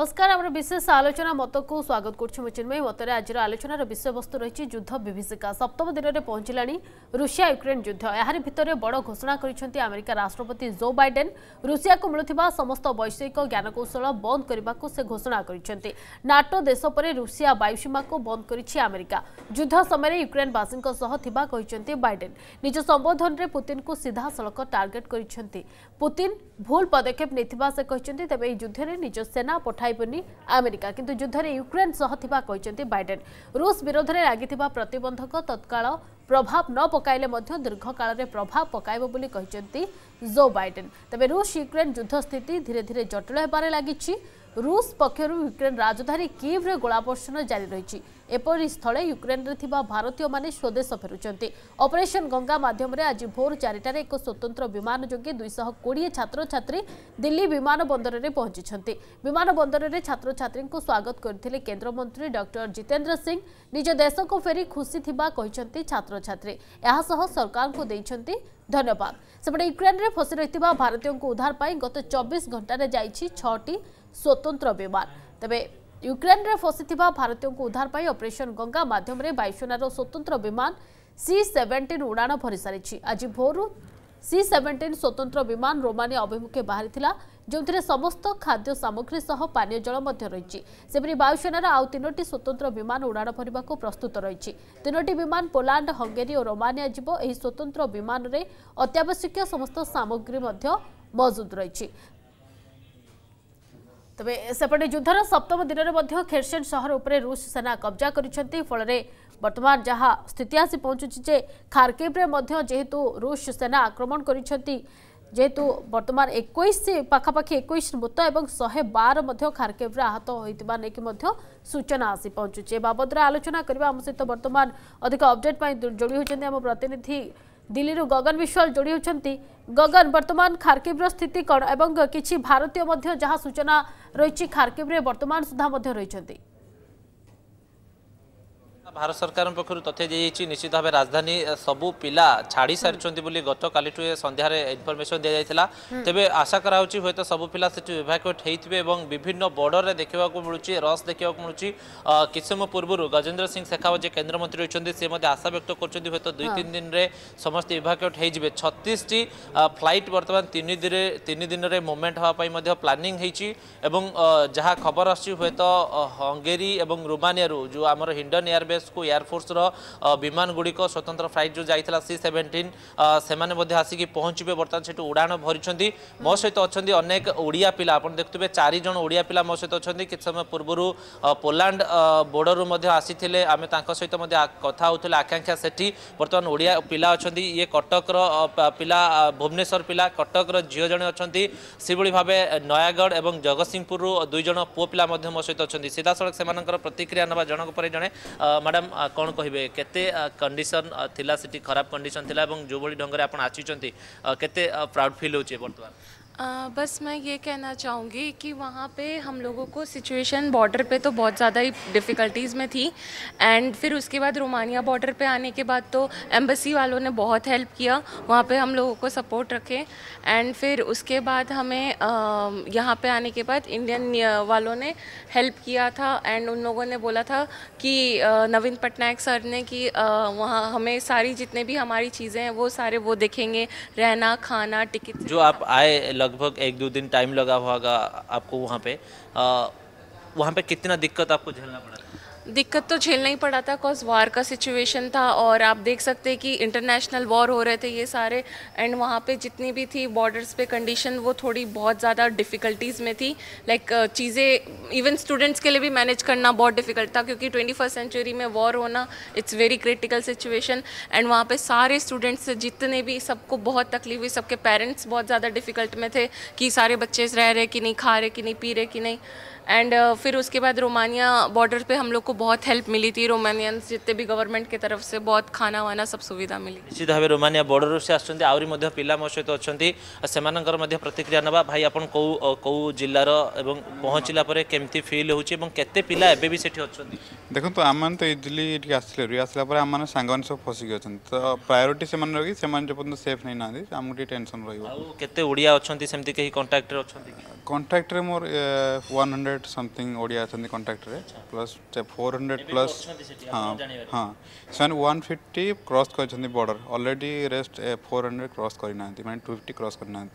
নমস্কার আমার বিশেষ আলোচনা মতকু স্বাগত করছি মু চিন্ময় মতরে আজর আলোচনার বিষয়বস্তু রয়েছে যুদ্ধ বিভীষিকা সপ্তম দিনে পৌঁছিলা রুষিয়া ইউক্রেন যুদ্ধ এর ভিতরে বড় ঘোষণা করেছেন আমেরিকা রাষ্ট্রপতি জো বাইডেন রুষিয়াকে মিলুবা সমস্ত বৈষয়িক জ্ঞানকৌশল বন্ধ করা সে ঘোষণা করেছেন নাটো দেশ পরে রুষিয়া বায়ুসীমাকে বন্ধ করেছে আমেরিকা যুদ্ধ সময় ইউক্রেনবাসী বাইডেন নিজ সম্বোধনের পুতিনকে সিধাসলখ টার্গেট করেছেন পুতিন ভুল পদক্ষেপ নেইথিবা সে কইছন্তি তবে এই যুদ্ধরে নিজ সেনা পঠাইবনি আমেরিকা কিন্তু যুদ্ধরে ইউক্রেন সহ থিবা কইছন্তি বাইডেন রুষ বিরোধরে লাগিথিবা প্রতিবন্ধক তৎকাল প্রভাব ন পকাইলে মধ্য দীর্ঘকাଳରେ প্রভাব পকাইব বলি কইছন্তি ଜୋ ବାଇଡେନ୍ ତେବେ ରୁଷ ୟୁକ୍ରେନ୍ ଯୁଦ୍ଧ ସ୍ଥିତି ଧୀରେ ଧୀରେ ଜଟିଳ ହେବାରେ ଲାଗିଛି ରୁଷ ପକ୍ଷରୁ ୟୁକ୍ରେନ୍ ରାଜଧାନୀ କିଭ୍ରେ ଗୋଳାବର୍ଷଣ ଜାରି ରହିଛି ଏପରି ସ୍ଥଳେ ୟୁକ୍ରେନ୍ରେ ଥିବା ଭାରତୀୟମାନେ ସ୍ୱଦେଶ ଫେରୁଛନ୍ତି ଅପରେସନ୍ ଗଙ୍ଗା ମାଧ୍ୟମରେ ଆଜି ଭୋର ଚାରିଟାରେ ଏକ ସ୍ୱତନ୍ତ୍ର ବିମାନ ଯୋଗେ ଦୁଇଶହ କୋଡ଼ିଏ ଛାତ୍ରଛାତ୍ରୀ ଦିଲ୍ଲୀ ବିମାନ ବନ୍ଦରରେ ପହଞ୍ଚିଛନ୍ତି ବିମାନ ବନ୍ଦରରେ ଛାତ୍ରଛାତ୍ରୀଙ୍କୁ ସ୍ୱାଗତ କରିଥିଲେ କେନ୍ଦ୍ରମନ୍ତ୍ରୀ ଡକ୍ଟର ଜିତେନ୍ଦ୍ର ସିଂ ନିଜ ଦେଶକୁ ଫେରି ଖୁସି ଥିବା କହିଛନ୍ତି ଛାତ୍ରଛାତ୍ରୀ ଏହାସହ ସରକାରଙ୍କୁ ଦେଇଛନ୍ତି ধন্যবাদ সেপটে ইউক্রেন্রে ফসি রয়েছে ভারতীয় উদ্ধার পাই গত চব্বিশ ঘণ্টার যাই ছটি স্বতন্ত্র বিমান তবে ইউক্রেন্রে ফসি ভারতীয় উদ্ধার পাই অপরেশন গঙ্গা মাধ্যমে বায়ুসেনার স্বতন্ত্র বিমান সি সেভেন্টিন উড়াণ ভরি সারিছে আজ ভোরু সি সেভেন্টিন স্বতন্ত্র বিমান রোমানিয়া অভিমুখে বাহারি ଯେଉଁଥିରେ ସମସ୍ତ ଖାଦ୍ୟ ସାମଗ୍ରୀ ସହ ପାନୀୟ ଜଳ ମଧ୍ୟ ରହିଛି ସେପରି ବାୟୁସେନାର ଆଉ ତିନୋଟି ସ୍ୱତନ୍ତ୍ର ବିମାନ ଉଡ଼ାଣ ଭରିବାକୁ ପ୍ରସ୍ତୁତ ରହିଛି ତିନୋଟି ବିମାନ ପୋଲାଣ୍ଡ ହଙ୍ଗେରୀ ଓ ରୋମାନିଆ ଯିବ ଏହି ସ୍ୱତନ୍ତ୍ର ବିମାନରେ ଅତ୍ୟାବଶ୍ୟକୀୟ ସମସ୍ତ ସାମଗ୍ରୀ ମଧ୍ୟ ମହଜୁଦ ରହିଛି ତେବେ ସେପଟେ ଯୁଦ୍ଧର ସପ୍ତମ ଦିନରେ ମଧ୍ୟ ଖେରସେନ୍ ସହର ଉପରେ ରୁଷ ସେନା କବ୍ଜା କରିଛନ୍ତି ଫଳରେ ବର୍ତ୍ତମାନ ଯାହା ସ୍ଥିତି ଆସି ପହଞ୍ଚୁଛି ଯେ ଖାର୍କିଭ୍ରେ ମଧ୍ୟ ଯେହେତୁ ରୁଷ ସେନା ଆକ୍ରମଣ କରିଛନ୍ତି যেহেতু বর্তমান একুশ পাখাপাখি একুশ মৃত এবং শহে বার খারকেভে আহত হয়ে সূচনা আসি পৌঁছুছে এ বাবদরে আলোচনা করা আমার সহ বর্তমান অধিক অপডেট যোড়ি হচ্ছেন আমার প্রতিনিধি দিল্লির গগন বিশ্বাল যোড়ি হচ্ছেন গগন বর্তমান খারকিভর স্থিতি কণ এবং কিছু ভারতীয় যা সূচনা রয়েছে খারকিভে বর্তমান সুদ্ধা রয়েছে ভারত সরকার পক্ষ তথ্য দিয়েছি নিশ্চিত ভাবে রাজধানী সবু পিলা ছাড়ি সারি বলে গতকালিঠু সন্ধ্যার ইনফরমেশন দিয়ে যাই তবে আশা করা হচ্ছে হয়তো সবু পিলা সেটি ইভাকুয়েট হয়েছে এবং বিভিন্ন বর্ডরের দেখা মিলুচি রস দেখা মিলুচি কিছু সময় পূর্ব গজেন্দ্র সিং শেখাও যে কেন্দ্রমন্ত্রী রয়েছেন সে মধ্যে আশা ব্যক্ত করছেন হয়তো দুই তিন দিনে সমস্ত ইভাকুয়েট হয়ে যাবে ছত্রিশটি ফ্লাইট বর্তমান তিন দিনে দিনের মুভমেন্ট হওয়া মধ্যে প্ল্যানিং হয়েছি এবং যা খবর আসছে হয়তো হঙ্গেরি এবং রোমানিয়ার যে আমার হিন্ডন এয়ারবেস ଏସ୍କୁ ଏୟାରଫୋର୍ସର ବିମାନ ଗୁଡ଼ିକ ସ୍ୱତନ୍ତ୍ର ଫ୍ଲାଇଟ୍ ଯେଉଁ ଯାଇଥିଲା ସି ସେଭେଣ୍ଟିନ୍ ସେମାନେ ମଧ୍ୟ ଆସିକି ପହଞ୍ଚିବେ ବର୍ତ୍ତମାନ ସେଠୁ ଉଡ଼ାଣ ଭରିଛନ୍ତି ମୋ ସହିତ ଅଛନ୍ତି ଅନେକ ଓଡ଼ିଆ ପିଲା ଆପଣ ଦେଖୁଥିବେ ଚାରିଜଣ ଓଡ଼ିଆ ପିଲା ମୋ ସହିତ ଅଛନ୍ତି କିଛି ସମୟ ପୂର୍ବରୁ ପୋଲାଣ୍ଡ ବୋର୍ଡ଼ରରୁ ମଧ୍ୟ ଆସିଥିଲେ ଆମେ ତାଙ୍କ ସହିତ ମଧ୍ୟ କଥା ହେଉଥିଲେ ଆକାଂକ୍ଷା ସେଠି ବର୍ତ୍ତମାନ ଓଡ଼ିଆ ପିଲା ଅଛନ୍ତି ଇଏ କଟକର ପିଲା ଭୁବନେଶ୍ୱର ପିଲା କଟକର ଝିଅ ଜଣେ ଅଛନ୍ତି ସେଭଳି ଭାବେ ନୟାଗଡ଼ ଏବଂ ଜଗତସିଂହପୁରରୁ ଦୁଇ ଜଣ ପୁଅ ପିଲା ମଧ୍ୟ ମୋ ସହିତ ଅଛନ୍ତି ସିଧାସଳଖ ସେମାନଙ୍କର ପ୍ରତିକ୍ରିୟା ନେବା ଜଣଙ୍କ ପରେ ଜଣେ ম্যাডাম কোণ কহবে কেতে কন্ডিশন লা সেটি খারাপ কন্ডিশন লা এবং যেভাবে ঢঙ্গে আপনার আসছেন কেতে প্রাউড ফিল হচ্ছে বর্তমান आ, बस मैं ये कहना चाहूँगी कि वहाँ पे हम लोगों को सिचुएशन बॉर्डर पे तो बहुत ज़्यादा ही डिफ़िकल्टीज़ में थी एंड फिर उसके बाद रोमानिया बॉर्डर पे आने के बाद तो एम्बेसी वालों ने बहुत हेल्प किया वहाँ पे हम लोगों को सपोर्ट रखे एंड फिर उसके बाद हमें यहाँ पे आने के बाद इंडियन वालों ने हेल्प किया था एंड उन लोगों ने बोला था कि नवीन पटनायक सर ने कि वहाँ हमें सारी जितने भी हमारी चीज़ें हैं वो सारे वो देखेंगे रहना खाना टिकट जो आप आए लग लगभग एक दो दिन टाइम लगा होगा आपको वहाँ पे आ, वहाँ पे कितना दिक्कत आपको झेलना पड़ा दिक्कत तो झेलना ही पड़ा था बिकॉज वार का सिचुएशन था और आप देख सकते हैं कि इंटरनेशनल वॉर हो रहे थे ये सारे एंड वहाँ पे जितनी भी थी बॉर्डर्स पे कंडीशन वो थोड़ी बहुत ज़्यादा डिफ़िकल्टीज़ में थी लाइक like, चीज़ें इवन स्टूडेंट्स के लिए भी मैनेज करना बहुत डिफ़िकल्ट था क्योंकि ट्वेंटी फर्स्ट सेंचुरी में वॉर होना it's very critical situation and वहाँ पर सारे स्टूडेंट्स जितने भी सबको बहुत तकलीफ हुई सबके पेरेंट्स बहुत ज़्यादा डिफ़िकल्ट में थे कि सारे बच्चे रह रहे कि नहीं खा रहे कि नहीं पी रहे कि नहीं एंड uh, फिर उसके बाद रोमानिया बॉर्डर पे हम लोग को बहुत हेल्प मिली थी रोमानियंस जितने भी गवर्नमेंट की तरफ से बहुत खाना वाना सब सुविधा मिली निश्चित भाव रोमानिया बॉर्डर से आसुँच आहरी पिला मो सहित अच्छा से प्रतिक्रिया ना भाई आप कौ कौ जिलार एवं पहुँचला केमती फिल होते पिला एवं भी से अच्छा देखो तो आम तो इजिली आसले आसला आम सांग सब फसिक अच्छा तो प्रायोरीट से रही से सेफ नहीं ना आमको टेनसन रही है अच्छा अच्छा contact more one hundred hundred something Odia अच्छा contract plus four hundred plus हाँ हाँ से वन फिफ्टी क्रस कर border already rest four hundred cross करना मैं टू फिफ्टी क्रस करना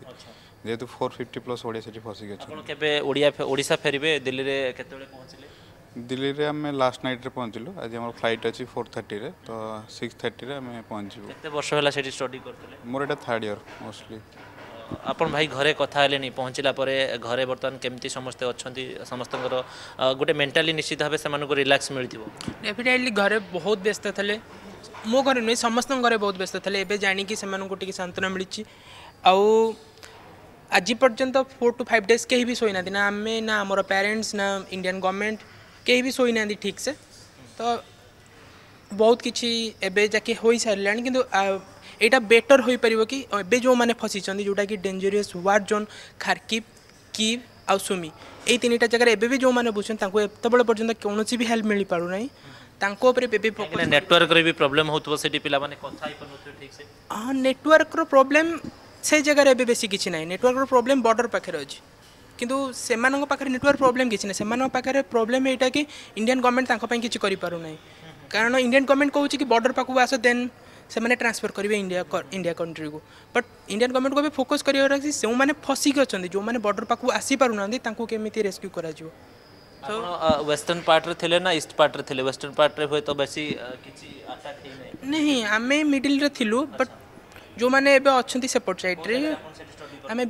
যেহেতু ফোর ফিফটি প্লস ওড়িয়া সেটি ফসিকি আছে কেবে ওড়িয়া ওড়িশা ফেরিবে দিল্লিরে কেতবেলে পৌঁছিলে দিল্লিরে আমি লাস্ট নাইটরে পৌঁছিলু আজ আমার ফ্লাইট আছে ফোর থার্টিরে তো সিক্স থার্টিরে আমি পৌঁছিবু কেতে বর্ষ হলা সেটি স্টডি করতে মোর এটা থার্ড ইয়ার মোস্টলি आपन भाई घरे कथा कथी पहुँचला घरे बर्तमान केमती समस्ते अच्छा समस्त गोटे मेन्टाली निश्चित भाव से रिलैक्स मिलजि डेफिनेटली घर बहुत व्यस्त थे मो घर नुह समस्त घरे बहुत व्यस्त थे एवं जाणी से सांत्वना मिली आउ आज पर्यटन फोर टू फाइव डेज कहीं भी शोना ना आम ना आम पेरेन्ट्स ना इंडियान गवर्नमेंट कहीं भी शोना ठीक से तो बहुत किसी एवं जाके सारे कि ଏଇଟା ବେଟର୍ ହୋଇପାରିବ କି ଏବେ ଯେଉଁମାନେ ଫସିଛନ୍ତି ଯେଉଁଟାକି dangerous war zone Kharkiv Kyiv ଆଉ ସୁମି ଏଇ ତିନିଟା ଜାଗାରେ ଏବେ ବି ଯେଉଁମାନେ ବୁଝୁଛନ୍ତି ତାଙ୍କୁ ଏତେବେଳେ ପର୍ଯ୍ୟନ୍ତ କୌଣସି ବି ହେଲ୍ପ ମିଳିପାରୁନାହିଁ ତାଙ୍କ ଉପରେ ବେବି ନେଟୱାର୍କରେ ବି ପ୍ରୋବ୍ଲେମ୍ ହେଉଥିବ ସେଠି ପିଲାମାନେ କଥା ହେଇପାରୁନଥିବେ ଠିକ୍ ସେ ହଁ ନେଟୱାର୍କର ପ୍ରୋବ୍ଲେମ୍ ସେ ଜାଗାରେ ଏବେ ବେଶୀ କିଛି ନାହିଁ ନେଟୱାର୍କର ପ୍ରୋବ୍ଲେମ୍ ବର୍ଡ଼ର ପାଖରେ ଅଛି କିନ୍ତୁ ସେମାନଙ୍କ ପାଖରେ ନେଟୱାର୍କ ପ୍ରୋବ୍ଲେମ୍ କିଛି ନାହିଁ ସେମାନଙ୍କ ପାଖରେ ପ୍ରୋବ୍ଲେମ୍ ଏଇଟା କି ଇଣ୍ଡିଆନ୍ ଗଭର୍ଣ୍ଣମେଣ୍ଟ ତାଙ୍କ ପାଇଁ କିଛି କରିପାରୁନାହିଁ କାରଣ ଇଣ୍ଡିଆନ୍ ଗଭର୍ଣ୍ଣମେଣ୍ଟ କହୁଛି କି ବର୍ଡ଼ର ପାଖକୁ ଆସ ଦେନ୍ से ट्रांसफर करेंगे इंडिया इंडिया कंट्री को बट इंडियान गवर्नमेंट को भी फोकस कर फसिक मैंने जो मैंने बर्डर पाक आसी पार ना केमी रेस्क्यू कर वेस्टर्न पार्ट रे ना ईस्ट पार्ट रे वेस्टर्न पार्ट रे तो बेसी नहीं नहीं मिडिल बट जो माने एबे अछंती सपोर्ट साइड रे हमें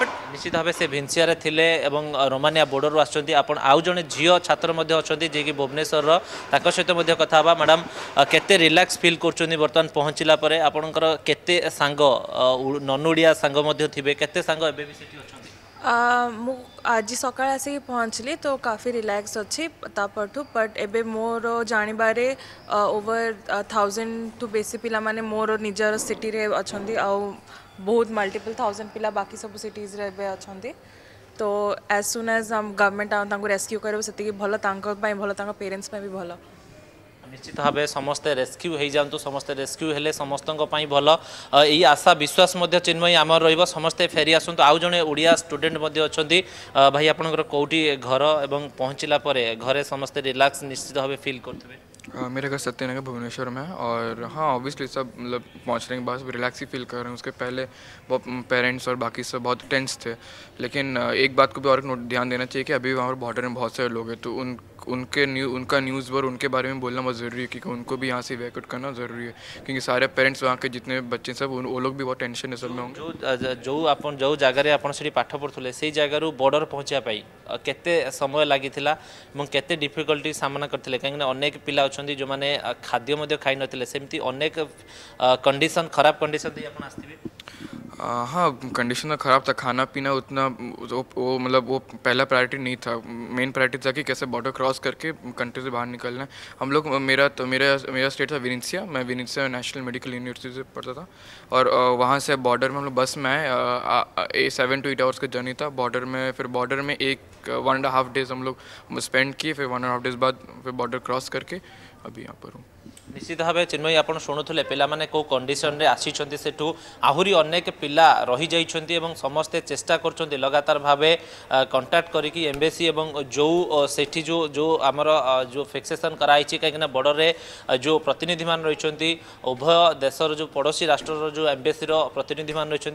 ବଟ୍ ନିଶ୍ଚିତ ଭାବେ ସେ ଭିନ୍ସିଆରେ ଥିଲେ ଏବଂ ରୋମାନିଆ ବୋର୍ଡ଼ରୁ ଆସିଛନ୍ତି ଆପଣ ଆଉ ଜଣେ ଝିଅ ଛାତ୍ର ମଧ୍ୟ ଅଛନ୍ତି ଯିଏକି ଭୁବନେଶ୍ୱରର ତାଙ୍କ ସହିତ ମଧ୍ୟ କଥା ହେବା ମ୍ୟାଡ଼ାମ୍ କେତେ ରିଲାକ୍ସ ଫିଲ୍ କରୁଛନ୍ତି ବର୍ତ୍ତମାନ ପହଞ୍ଚିଲା ପରେ ଆପଣଙ୍କର କେତେ ସାଙ୍ଗ ନନ୍ ଓଡ଼ିଆ ସାଙ୍ଗ ମଧ୍ୟ ଥିବେ କେତେ ସାଙ୍ଗ ଏବେ ବି ସେଠି ଅଛନ୍ତି ମୁଁ ଆଜି ସକାଳେ ଆସିକି ପହଞ୍ଚିଲି ତ କାଫି ରିଲାକ୍ସ ଅଛି ତା ପରଠୁ ବଟ୍ ଏବେ ମୋର ଜାଣିବାରେ ଓଭର ଥାଉଜେଣ୍ଡଠୁ ବେଶୀ ପିଲାମାନେ ମୋର ନିଜର ସିଟିରେ ଅଛନ୍ତି ଆଉ बहुत मल्टीपल थाउजेंड पिला बाकी सब सिटीज रे अच्छा तो एज सुन एज हम गवर्नमेंट रेस्क्यू कर से भल भल पेरेन्ट्स भी भल নিশ্চিত ভাবে সমস্তে রেস্কিউ হয়ে যাতে সমস্তে রেস্কিউ হলে সমস্ত ভাল এই আশা বিশ্বাস চিন্ময়ী আমার রহব সমস্তে ফেরি আসুন আউ জন ওড়িয়া স্টুডেন্ট অনেক ভাই আপনার কোটি ঘর এবং পৌঁছিলা পরে ঘরে সমস্তে রিলাক্স নিশ্চিত ভাবে ফিল করতে मेरा घर सत्यनगर भुवनेश्वर में है और हाँ ऑब्वियसली सब मतलब पहुँचने के बाद रिलैक्स ही फील कर रहे हैं उसके पहले बहुत पेरेंट्स और बाकी सब बहुत टेंस थे लेकिन एक बात को भी और ध्यान देना चाहिए कि अभी वहाँ पर बॉर्डर में बहुत सारे लोग हैं तो उन उनके न्यू उनका न्यूज़ पर उनके बारे में बोलना बहुत ज़रूरी है क्योंकि उनको भी यहाँ से वैकआउट करना ज़रूरी है क्योंकि सारे पेरेंट्स वहाँ के जितने बच्चे सब वो लोग भी बहुत है सब लोग जो आप जो जगह आप पाठ पढ़ुते से जगह बॉर्डर पहुँचापी के समय लगी के डिफिकल्टी सामना करते कहीं अनेक पिला अच्छा जो मैंने खाद्य खाई नमती अनेक कंडीशन खराब कंडीशन दे आप हाँ कंडीशन तो ख़राब था खाना पीना उतना वो मतलब वो पहला प्रायोरिटी नहीं था मेन प्रायोरिटी था कि कैसे बॉर्डर क्रॉस करके कंट्री से बाहर निकलना है हम लोग मेरा तो मेरा मेरा स्टेट था विनसिया मैं विनसिया नेशनल मेडिकल यूनिवर्सिटी से पढ़ता था और वहाँ से बॉर्डर में हम लोग बस में आए सेवन टू एट आवर्स का जर्नी था बॉर्डर में फिर बॉर्डर में एक वन एंड हाफ डेज हम लोग स्पेंड किए फिर वन एंड हाफ डेज बाद फिर बॉर्डर क्रॉस करके अभी यहाँ पर हूँ নিশ্চিত ভাবে চিন্ময়ী আপনার শুণুলে পিলামানে কেউ কন্ডিশনরে আসিছেন সেটু আহরি অনেক পিলা রহিযাই এবং সমস্ত চেষ্টা করছেন লগাতার ভাবে কন্টাক্ট করি এমবেসি এবং যে সেটি যে যে আমার যে ফিক্সেসন করা হয়েছে কিনা বর্ডরে যে প্রতিনিধি মানে রয়েছেন উভয় দেশের যে পড়োশী রাষ্ট্রর যে এমবেসির প্রতিনিধি মানে রয়েছেন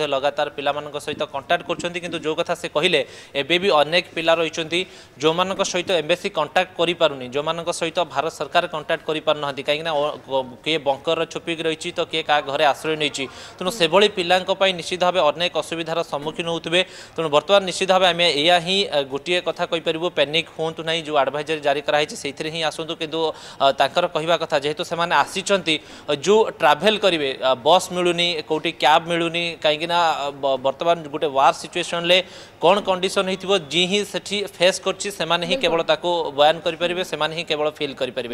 সে লগাতার পিলামান সহ কন্টাক্ট করছেন কিন্তু যে কথা সে কহিলে এবে অনেক পিলা রয়েছেন যে সহ এমবেসি কন্টাক্ট করে পুনি যে সহ ভারত সরকার কন্টাক্ট করে পুনা कहीं किए बंकर छुपिक रही तो किए क्या घर आश्रय नहीं तेणु पिला निश्चित भाव अनेक असुविधार सम्मुखीन होते तेणु बर्तमान निश्चित भाव आम या हिं गोटे कथ कहीपर पैनिक हूँ ना जो आडभाइजरी जारी कराई से ही आसतु कितर कह कथा जेहेतु से जो ट्राभेल करेंगे बस मिलूनी कौटी क्या मिलूनी कहीं बर्तमान गोटे वार सिचुएसन कौन कंडीशन हो फेस करवल बयान करेंगे से फिल करेंगे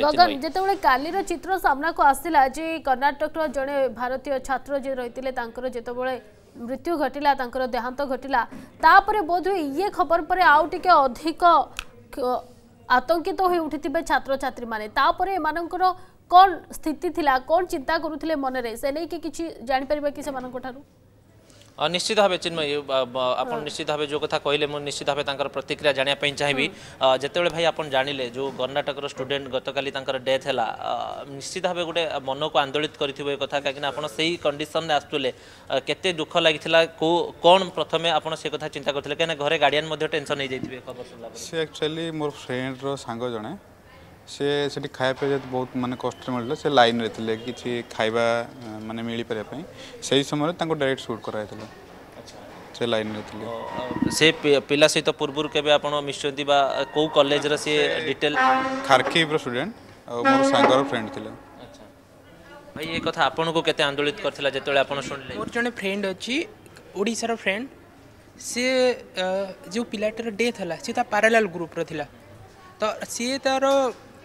କାଲିର ଚିତ୍ର ସାମ୍ନାକୁ ଆସିଲା ଯେ କର୍ଣ୍ଣାଟକର ଜଣେ ଭାରତୀୟ ଛାତ୍ର ଯେ ରହିଥିଲେ ତାଙ୍କର ଯେତେବେଳେ ମୃତ୍ୟୁ ଘଟିଲା ତାଙ୍କର ଦେହାନ୍ତ ଘଟିଲା ତାପରେ ବୋଧହୁଏ ଇଏ ଖବର ପରେ ଆଉ ଟିକେ ଅଧିକ ଆତଙ୍କିତ ହୋଇ ଉଠିଥିବେ ଛାତ୍ରଛାତ୍ରୀମାନେ ତାପରେ ଏମାନଙ୍କର କ'ଣ ସ୍ଥିତି ଥିଲା କ'ଣ ଚିନ୍ତା କରୁଥିଲେ ମନରେ ସେ ନେଇକି କିଛି ଜାଣିପାରିବା କି ସେମାନଙ୍କଠାରୁ निश्चित भाव चिन्मय आप हाँ। निश्चित भाव जो कथ कहले मुझे निश्चित भाव प्रतिक्रिया जानापी चाहिए हाँ। जिते भाई आप जाने जो कर्णाटक स्टूडेंट गतका डेथ है निश्चित भाव गोटे मन को आंदोलित करें कहीं आप कंडीशन में आसुले के दुख लगी कौन प्रथम आप से कथा चिंता करते कहीं घर गार्डियान टेनसन हो जाइए खबर सुनला एक्चुअली मोर फ्रेंड रो सांग जड़े ସେ ସେଠି ଖାଇବା ପାଇଁ ଯେହେତୁ ବହୁତ ମାନେ କଷ୍ଟରେ ମିଳିଲା ସେ ଲାଇନ୍ରେ ଥିଲେ କିଛି ଖାଇବା ମାନେ ମିଳିପାରିବା ପାଇଁ ସେହି ସମୟରେ ତାଙ୍କୁ ଡାଇରେକ୍ଟ ସୁଟ୍ କରାଯାଇଥିଲା ସେ ଲାଇନ୍ରେ ଥିଲେ ସେ ପିଲା ସହିତ ପୂର୍ବରୁ କେବେ ଆପଣ ମିଶନ୍ତି ବା କେଉଁ କଲେଜର ସେ ଡିଟେଲ ଖାରଖିବର ଷ୍ଟୁଡେଣ୍ଟ ଆଉ ମୋର ସାଙ୍ଗର ଫ୍ରେଣ୍ଡ ଥିଲେ ଭାଇ ଏ କଥା ଆପଣଙ୍କୁ କେତେ ଆନ୍ଦୋଳିତ କରିଥିଲା ଯେତେବେଳେ ଆପଣ ଶୁଣିଲେ ମୋର ଜଣେ ଫ୍ରେଣ୍ଡ ଅଛି ଓଡ଼ିଶାର ଫ୍ରେଣ୍ଡ ସେ ଯେଉଁ ପିଲାଟାର ଡେଥ୍ ହେଲା ସେ ତା ପାରାଲାଲ ଗ୍ରୁପ୍ର ଥିଲା ତ ସିଏ ତାର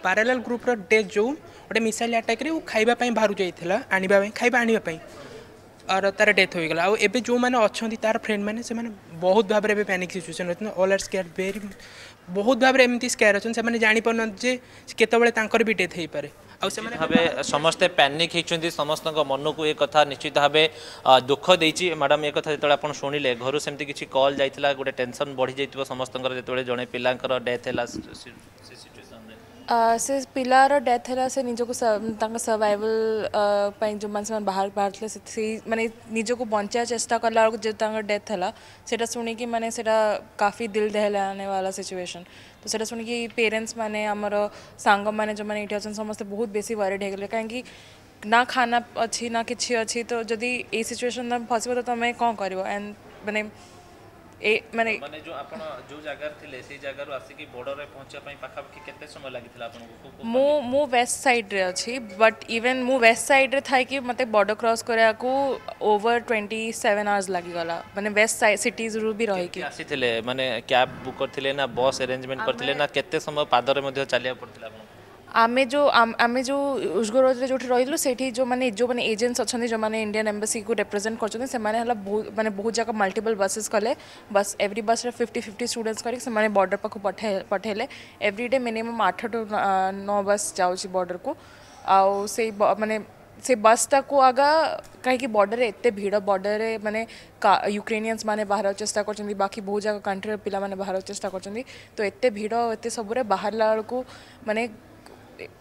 ପାରାଲାଲ ଗ୍ରୁପ୍ର ଡେଜ୍ ଯେଉଁ ଗୋଟେ ମିସାଇଲ୍ ଆଟାକ୍ରେ ଓ ଖାଇବା ପାଇଁ ବାହାରୁ ଯାଇଥିଲା ଆଣିବା ପାଇଁ ଖାଇବା ଆଣିବା ପାଇଁ আর তার ডেথ হয়ে গেল আবে যে অনেক তার ফ্রেন্ড মানে সে বহুত ভাবে এবার প্যানিক সিচুয়েসন অনেক অল আর স্কেয়ার ভেরি বহুত ভাবে এমনি স্কেয়ার অনেক সে জাঁপার যে কেতবে তাঁর বি ডেথ হয়ে পড়ে ভাবে সমস্তে প্যানিক হয়েছেন সমস্ত মনকু এ কথা নিশ্চিত ভাবে দুঃখ দিয়েছি ম্যাডাম এ কথা যেত আপনার শুণিলে ঘর সেমি কিছু কল যাই গোটে টেনশন বড়ি যাই সমস্ত যেত জন পিলাঙ্কর ডেথ হল से पिलार डेथ है से निज को सर्वाइवल जो मैं से बाहर बाहर थे मैंने निजो को बंचा चेस्टा कला जो डेथ है शुणिक मैंने काफ़ी दिल दहलाने वाला सिचुएशन तो से शुणिकी पेरेन्ट्स मैंने आमर सांग मैंने जो मैंने ये समस्त बहुत बेस वरीड हो गले कहीं ना खाना अच्छी ना कि अच्छी तो जदि ये सिचुएसन फसब तो तुम कौन कर एंड मैंने ଏ ମାନେ ମାନେ ଯୋଉ ଆପଣ ଯୋଉ ଜାଗାରେ ଥିଲେ ସେଇ ଜାଗାରୁ ଆସିକି ବର୍ଡରରେ ପହଞ୍ଚିବା ପାଇଁ ପାଖାପାଖି କେତେ ସମୟ ଲାଗିଥିଲା ଆପଣଙ୍କୁ ମୁଁ ମୁଁ ୱେଷ୍ଟ ସାଇଡ଼ରେ ଅଛି ବଟ୍ ଇଭେନ୍ ମୁଁ ୱେଷ୍ଟ ସାଇଡ଼ରେ ଥାଇକି ମୋତେ ବର୍ଡର କ୍ରସ୍ କରିବାକୁ ଓଭର ଟ୍ୱେଣ୍ଟି ସେଭେନ୍ ଆୱାର୍ସ ଲାଗିଗଲା ମାନେ ୱେଷ୍ଟ ସାଇଡ଼ ସିଟିଜ୍ରୁ ବି ରହିକି ଆସିଥିଲେ ମାନେ କ୍ୟାବ୍ ବୁକ୍ କରିଥିଲେ ନା ବସ୍ ଆରେଞ୍ଜମେଣ୍ଟ କରିଥିଲେ ନା କେତେ ସମୟ ପାଦରେ ମଧ୍ୟ ଚାଲିବାକୁ ପଡ଼ିଥିଲା ଆପଣଙ୍କୁ आमे जो आम जो रोज जो रही से जो मैंने जो मैंने एजेंट्स अच्छे जो मैंने इंडियान एम्बासी को रिप्रेजेंट कर मैंने बहुत जगह मल्टीपल बसेस कले बस एव्री बस रे फिफ्टी 50 स्टूडेंट्स करी से बॉर्डर पाक पठेले एव्री डे मिनिमम आठ टू नौ बस जाऊँ बॉर्डर को आउ से मैंने से बस टाक आगा कहीं बॉर्डर एत भिड़ बॉर्डर मैंने युक्रेनियंस मैंने बाहर चेस्ट कर बाकी बहुत जगह कंट्री पिला बाहर चेस्ट करते तो भिड़ एत सब बाहर बेलू मानने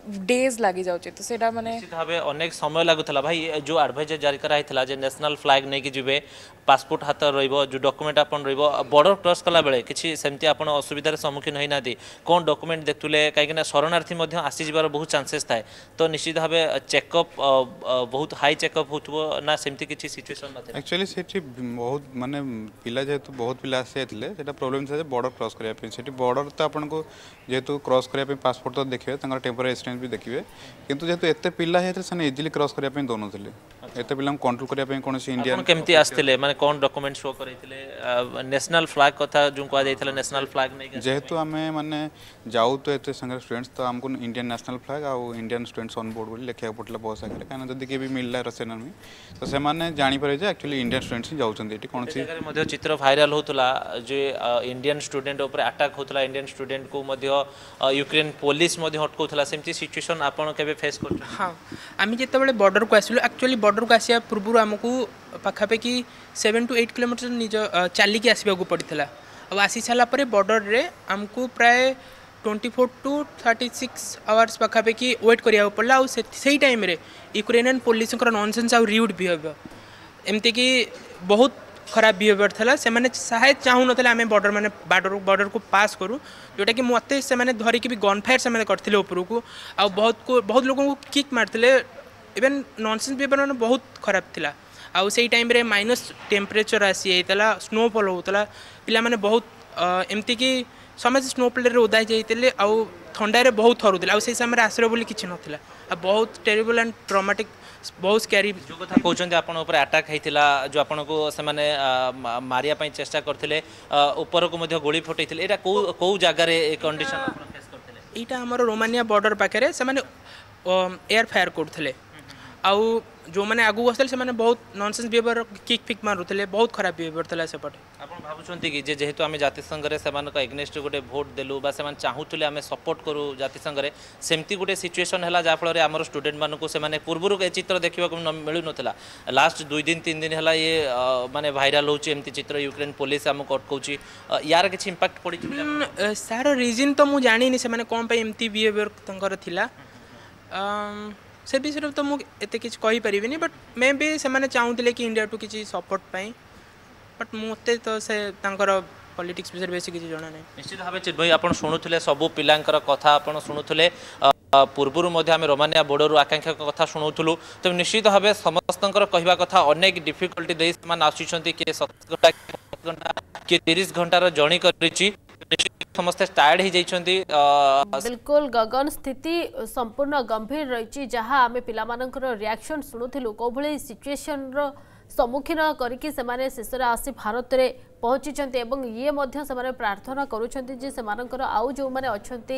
डेज लागि जाउचे त सेटा माने अनेक समय लागुथला भाई जो एडवाइज जारी कराइथला जे नेशनल फ्लैग नेकि जिवे पासपोर्ट हाथ रही जो डॉक्यूमेंट आपन रहइबो बॉर्डर क्रॉस कला बेले किछि सेमति आपन असुविधा सम्मुखीन होइ नादि डॉक्यूमेंट देखतुले काईकिना शरणार्थी मध्ये आसी जिवार बहुत चांसेस थाए तो निश्चित भाव चेकअप बहुत हाई चेकअप हो सेमती सेमति सिचुएशन एक्चुअली सेठी बहुत माने पिला जे बहुत पिला आसेथिले सेटा प्रॉब्लम छै बॉर्डर क्रॉस करिया बॉर्डर त आपन को क्रॉस करिया पासपोर्ट त देखियो तंगर एक्सटेज भी देखिए कितु जेहतु एत पिला है इजिली क्रस करने दौन थे एत पिला कंट्रोल करने कौन इंडिया कमी आसते मैंने कौन डकुमेंट शो करल फ्लाग क्या जो कहुता न्यासनाल फ्लाग नहीं जेहतु आम मैंने जाऊ तो ये सागर स्टूडेंट्स तो आमको इंडियान न्यासनाल फ्लाग आउ इंडियान स्टूडेंट्स अनबोर्ड भी लिखा पड़ा बस आगे कहीं जब किए भी मिलला रशियन आर्मी तो से जापर जो एक्चुअली इंडियान स्टूडेंट्स जाऊँच चित्र भाइराल होता इंडियान स्टूडेंट उपर आटाक होता इंडियान स्टूडेंट को यूक्रेन पुलिस अटकाउला से ସେମିତି ସିଚୁଏସନ୍ ଆପଣ କେବେ ଫେସ୍ କରୁଛନ୍ତି ହଁ ଆମେ ଯେତେବେଳେ ବର୍ଡ଼ରକୁ ଆସିଲୁ ଆକ୍ଚୁଆଲି ବର୍ଡ଼ରକୁ ଆସିବା ପୂର୍ବରୁ ଆମକୁ ପାଖାପାଖି ସେଭେନ୍ ଟୁ ଏଇଟ୍ କିଲୋମିଟର ନିଜ ଚାଲିକି ଆସିବାକୁ ପଡ଼ିଥିଲା ଆଉ ଆସିସାରିଲା ପରେ ବର୍ଡ଼ରରେ ଆମକୁ ପ୍ରାୟ twenty four to thirty six hours ପାଖାପାଖି ୱେଟ୍ କରିବାକୁ ପଡ଼ିଲା ଆଉ ସେଇ ଟାଇମ୍ରେ ୟୁକ୍ରେନିଆନ୍ ପୋଲିସଙ୍କର ନନ୍ସେନ୍ସ ଆଉ ରିୟୁଡ୍ ବିହେଭିୟର୍ ଏମିତିକି ବହୁତ ଖରାପ ବିହେଭିଅର୍ ଥିଲା ସେମାନେ ସାୟଦ ଚାହୁଁନଥିଲେ ଆମେ ବର୍ଡ଼ର ମାନେ ବର୍ଡ଼ର ବର୍ଡ଼ରକୁ ପାସ୍ କରୁ ଯେଉଁଟାକି ମୋତେ ସେମାନେ ଧରିକି ବି ଗନ୍ ଫାୟାର୍ ସେମାନେ କରିଥିଲେ ଉପରକୁ ଆଉ ବହୁତ ବହୁତ ଲୋକଙ୍କୁ କିକ୍ ମାରିଥିଲେ ଇଭେନ୍ ନନ୍ସେନ୍ସ ବିହେଭିଅର୍ ମାନେ ବହୁତ ଖରାପ ଥିଲା ଆଉ ସେଇ ଟାଇମ୍ରେ ମାଇନସ୍ ଟେମ୍ପରେଚର୍ ଆସିଯାଇଥିଲା ସ୍ନୋଫଲ୍ ହେଉଥିଲା ପିଲାମାନେ ବହୁତ ଏମିତିକି ସମସ୍ତେ ସ୍ନୋଫଲ୍ରେ ଓଦା ହେଇଯାଇଥିଲେ ଆଉ ଥଣ୍ଡାରେ ବହୁତ ଥରୁଥିଲେ ଆଉ ସେଇ ସମୟରେ ଆଶ୍ରୟ ବୋଲି କିଛି ନଥିଲା ଆଉ ବହୁତ ଟେରିବୁଲ୍ ଆଣ୍ଡ ଟ୍ରମାଟିକ୍ ବହୁତ ସ୍କ୍ୟାରି ଯେଉଁ କଥା କହୁଛନ୍ତି ଆପଣଙ୍କ ଉପରେ ଆଟାକ୍ ହେଇଥିଲା ଯେଉଁ ଆପଣଙ୍କୁ ସେମାନେ ମାରିବା ପାଇଁ ଚେଷ୍ଟା କରିଥିଲେ ଉପରକୁ ମଧ୍ୟ ଗୁଳି ଫଟେଇଥିଲେ ଏଇଟା କେଉଁ କେଉଁ ଜାଗାରେ ଏ କଣ୍ଡିସନ୍ ଫେସ୍ କରିଥିଲେ ଏଇଟା ଆମର ରୋମାନିଆ ବର୍ଡ଼ର ପାଖରେ ସେମାନେ ଏୟାର ଫାୟାର କରୁଥିଲେ आउ जो मैंने आगू आसते से बहुत ननसेन्स बिहेवियर किक फिक मारूल बहुत खराब बिहेवियर था सेपटे आपच्चे जेहेतु आम जिससंघ से एग्नेस्ट गोटे भोट देलु चाहूल आम सपोर्ट करूँ जिससंघ से सेमती गोटे सिचुएसन है जहाँफल आम स्टूडे मैं पूर्व ये चित्र देखा मिलून ला लास्ट दुई दिन तीन दिन है ये मानते भाइराल होती चित्र युक्रेन पुलिस आमको अटकाउँ यार किसी इंपैक्ट पड़ी सार रिजन तो मुझे जानी से कौन एमती बिहेवियर तरह ସେ ବିଷୟରେ ତ ମୁଁ ଏତେ କିଛି କହିପାରିବିନି ବଟ୍ ମେ ବି ସେମାନେ ଚାହୁଁଥିଲେ କି ଇଣ୍ଡିଆ ଟୁ କିଛି ସପୋର୍ଟ ପାଇଁ ବଟ୍ ମୋତେ ତ ସେ ତାଙ୍କର ପଲିଟିକ୍ସ ବିଷୟରେ ବେଶୀ କିଛି ଜଣା ନାହିଁ ନିଶ୍ଚିତ ଭାବେ ଚିନ୍ମୟୀ ଆପଣ ଶୁଣୁଥିଲେ ସବୁ ପିଲାଙ୍କର କଥା ଆପଣ ଶୁଣୁଥିଲେ ପୂର୍ବରୁ ମଧ୍ୟ ଆମେ ରୋମାନିଆ ବୋର୍ଡ଼ରୁ ଆକାଂକ୍ଷାଙ୍କ କଥା ଶୁଣାଉଥିଲୁ ତେଣୁ ନିଶ୍ଚିତ ଭାବେ ସମସ୍ତଙ୍କର କହିବା କଥା ଅନେକ ଡିଫିକଲ୍ଟି ଦେଇ ସେମାନେ ଆସୁଛନ୍ତି କିଏ ସତର ଘଣ୍ଟା କିଏ ଘଣ୍ଟା କିଏ ତିରିଶ ଘଣ୍ଟାର ଜଣି କରିଛି ସମସ୍ତେ ଟାୟାର୍ଡ ହେଇଯାଇଛନ୍ତି ବିଲକୁଲ ଗଗନ ସ୍ଥିତି ସମ୍ପୂର୍ଣ୍ଣ ଗମ୍ଭୀର ରହିଛି ଯାହା ଆମେ ପିଲାମାନଙ୍କର ରିଆକ୍ସନ୍ ଶୁଣୁଥିଲୁ କେଉଁଭଳି ସିଚୁଏସନ୍ର ସମ୍ମୁଖୀନ କରିକି ସେମାନେ ଶେଷରେ ଆସି ଭାରତରେ ପହଞ୍ଚିଛନ୍ତି ଏବଂ ଇଏ ମଧ୍ୟ ସେମାନେ ପ୍ରାର୍ଥନା କରୁଛନ୍ତି ଯେ ସେମାନଙ୍କର ଆଉ ଯେଉଁମାନେ ଅଛନ୍ତି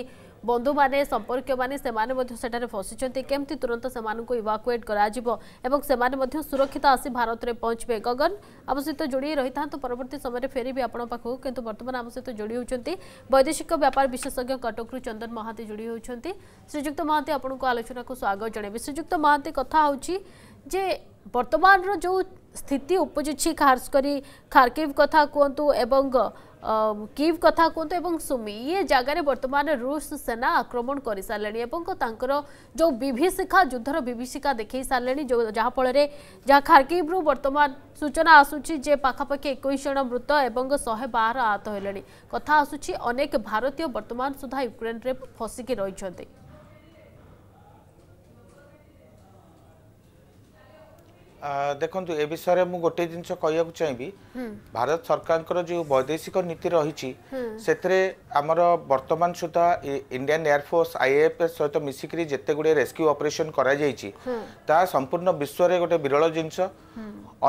বন্ধু মানে সম্পর্কীয় মানে সেমানে মধ্য সেটারে ফসিছন্তি কেমতি তুরন্ত সেমানকু ইভাকুয়েট করা যাব এবং সেমানে মধ্য সুরক্ষিত আসি ভারতরে পৌঁছবে গগন আম সহিত যোড়ি রহিথান্তু পরবর্তী সময়রে ফেরিবি আপন পাখু কিন্তু বর্তমান আম সহিত যোড়ি হউছন্তি বৈদেশিক ব্যাপার বিশেষজ্ঞ কটকরু চন্দন মহান্তি যোড়ি হউছন্তি শ্রীযুক্ত মহান্তি আপনার আলোচনাকু স্বাগত জনাইবে শ্রীযুক্ত মহান্তি কথা হচ্ছে যে বর্তমানর যে স্থিতি উপজুছি খাস করে খার্কিভ কথা কুহতু এবং କିଭ୍ କଥା କୁହନ୍ତୁ ଏବଂ ସୁମି ଏ ଜାଗାରେ ବର୍ତ୍ତମାନ ରୁଷ ସେନା ଆକ୍ରମଣ କରିସାରିଲେଣି ଏବଂ ତାଙ୍କର ଯେଉଁ ବିଭୀଷିକା ଯୁଦ୍ଧର ବିଭୀଷିକା ଦେଖେଇ ସାରିଲେଣି ଯେଉଁ ଯାହାଫଳରେ ଯାହା ଖାର୍କିଭ୍ରୁ ବର୍ତ୍ତମାନ ସୂଚନା ଆସୁଛି ଯେ ପାଖାପାଖି ଏକୋଇଶ ଜଣ ମୃତ ଏବଂ ଶହେ ବାର ଆହତ ହେଲେଣି କଥା ଆସୁଛି ଅନେକ ଭାରତୀୟ ବର୍ତ୍ତମାନ ସୁଦ୍ଧା ୟୁକ୍ରେନ୍ରେ ଫସିକି ରହିଛନ୍ତି ଦେଖନ୍ତୁ ଏ ବିଷୟରେ ମୁଁ ଗୋଟେ ଜିନିଷ କହିବାକୁ ଚାହିଁବି ଭାରତ ସରକାରଙ୍କର ଯେଉଁ ବୈଦେଶିକ ନୀତି ରହିଛି ସେଥିରେ ଆମର ବର୍ତ୍ତମାନ ସୁଦ୍ଧା ଇଣ୍ଡିଆନ୍ ଏୟାରଫୋର୍ସ ଆଇଏଏଫ୍ ସହିତ ମିଶିକିରି ଯେତେ ଗୁଡ଼ିଏ ରେସ୍କ୍ୟୁ ଅପରେସନ୍ କରାଯାଇଛି ତାହା ସମ୍ପୂର୍ଣ୍ଣ ବିଶ୍ୱରେ ଗୋଟେ ବିରଳ ଜିନିଷ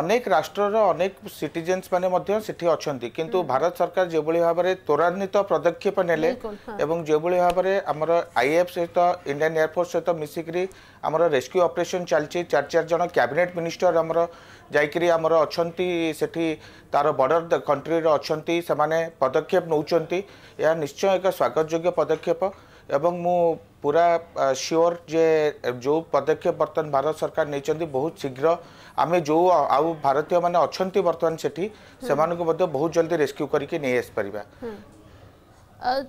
অনেক রাষ্ট্রর অনেক সিটিজেন্স মানে মধ্যে সেটি অনেক কিন্তু ভারত সরকার যেভাবে ভাবে ত্বরান্বিত পদক্ষেপ নেলে এবং যেভাবে ভাবে আমার আইএফ সহ ইন্ডিয়ান এয়ারফোর্স সহ মিশিকি আমার রেস্ক্যু অপরেসন চালছে চার চার জন ক্যাবিনেট মিনিষ্টর আমার যাইকি আমার অনেক সেটি তার বর্ডর কন্ট্রির অনেক সে পদক্ষেপ নৌকর ଏହା ନିଶ୍ଚୟ ଏକ ସ୍ୱାଗତଯୋଗ୍ୟ ପଦକ୍ଷେପ ଏବଂ ମୁଁ ପୁରା ସିଓର যে ଯେଉଁ ପଦକ୍ଷେପ ବର୍ତ୍ତମାନ ଭାରତ ସରକାର ନେଇଛନ୍ତି ବହୁତ ଶୀଘ୍ର ଆମେ ଯେଉଁ ଆଉ ଭାରତୀୟମାନେ ଅଛନ୍ତି ବର୍ତ୍ତମାନ ସେଠି ସେମାନଙ୍କୁ ମଧ୍ୟ ବହୁତ ଜଲ୍ଦି ରେସ୍କ୍ୟୁ କରିକି ନେଇ ଆସିପାରିବା